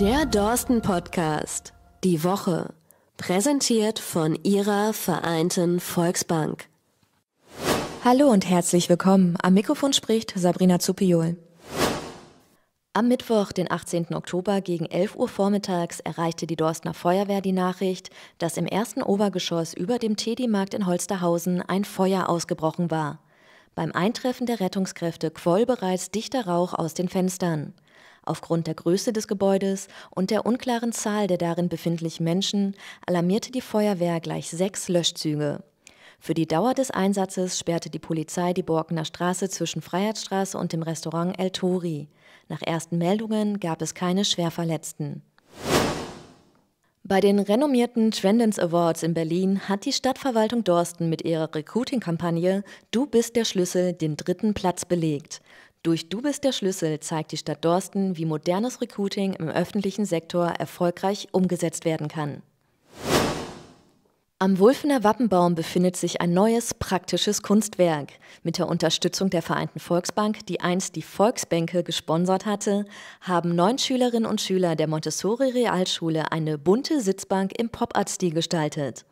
Der Dorsten Podcast. Die Woche. Präsentiert von Ihrer Vereinten Volksbank. Hallo und herzlich willkommen. Am Mikrofon spricht Sabrina Zupiol. Am Mittwoch, den 18. Oktober gegen 11 Uhr vormittags, erreichte die Dorstner Feuerwehr die Nachricht, dass im ersten Obergeschoss über dem teddy in Holsterhausen ein Feuer ausgebrochen war. Beim Eintreffen der Rettungskräfte quoll bereits dichter Rauch aus den Fenstern. Aufgrund der Größe des Gebäudes und der unklaren Zahl der darin befindlichen Menschen alarmierte die Feuerwehr gleich sechs Löschzüge. Für die Dauer des Einsatzes sperrte die Polizei die Borkener Straße zwischen Freiheitsstraße und dem Restaurant El Tori. Nach ersten Meldungen gab es keine Schwerverletzten. Bei den renommierten Trendens Awards in Berlin hat die Stadtverwaltung Dorsten mit ihrer Recruiting-Kampagne Du bist der Schlüssel den dritten Platz belegt. Durch Du bist der Schlüssel zeigt die Stadt Dorsten, wie modernes Recruiting im öffentlichen Sektor erfolgreich umgesetzt werden kann. Am Wulfener Wappenbaum befindet sich ein neues praktisches Kunstwerk. Mit der Unterstützung der Vereinten Volksbank, die einst die Volksbänke gesponsert hatte, haben neun Schülerinnen und Schüler der Montessori Realschule eine bunte Sitzbank im Pop-Art-Stil gestaltet.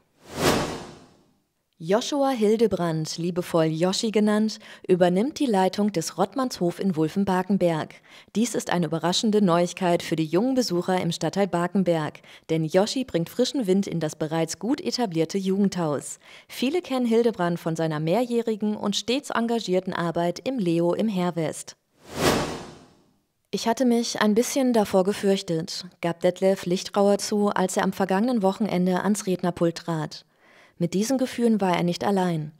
Joshua Hildebrand, liebevoll Yoshi genannt, übernimmt die Leitung des Rottmannshof in Wulfen-Bakenberg. Dies ist eine überraschende Neuigkeit für die jungen Besucher im Stadtteil Bakenberg, denn Yoshi bringt frischen Wind in das bereits gut etablierte Jugendhaus. Viele kennen Hildebrand von seiner mehrjährigen und stets engagierten Arbeit im Leo im Herwest. Ich hatte mich ein bisschen davor gefürchtet, gab Detlef Lichtrauer zu, als er am vergangenen Wochenende ans Rednerpult trat. Mit diesen Gefühlen war er nicht allein.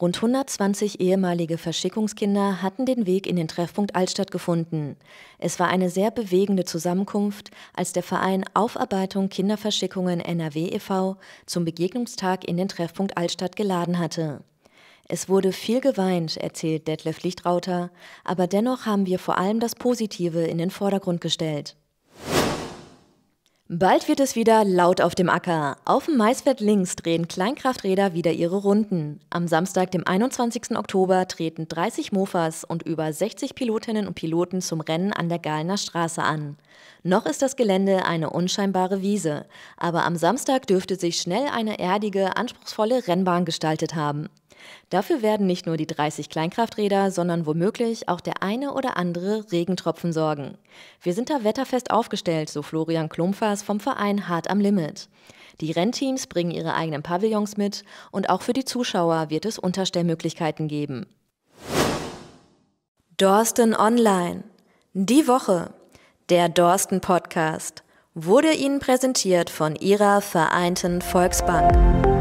Rund 120 ehemalige Verschickungskinder hatten den Weg in den Treffpunkt Altstadt gefunden. Es war eine sehr bewegende Zusammenkunft, als der Verein Aufarbeitung Kinderverschickungen NRW e.V. zum Begegnungstag in den Treffpunkt Altstadt geladen hatte. Es wurde viel geweint, erzählt Detlef Lichtrauter, aber dennoch haben wir vor allem das Positive in den Vordergrund gestellt. Bald wird es wieder laut auf dem Acker. Auf dem Maisfeld links drehen Kleinkrafträder wieder ihre Runden. Am Samstag, dem 21. Oktober, treten 30 Mofas und über 60 Pilotinnen und Piloten zum Rennen an der Galener Straße an. Noch ist das Gelände eine unscheinbare Wiese, aber am Samstag dürfte sich schnell eine erdige, anspruchsvolle Rennbahn gestaltet haben. Dafür werden nicht nur die 30 Kleinkrafträder, sondern womöglich auch der eine oder andere Regentropfen sorgen. Wir sind da wetterfest aufgestellt, so Florian Klumpfers vom Verein Hart am Limit. Die Rennteams bringen ihre eigenen Pavillons mit und auch für die Zuschauer wird es Unterstellmöglichkeiten geben. Dorsten Online. Die Woche. Der Dorsten Podcast wurde Ihnen präsentiert von Ihrer Vereinten Volksbank.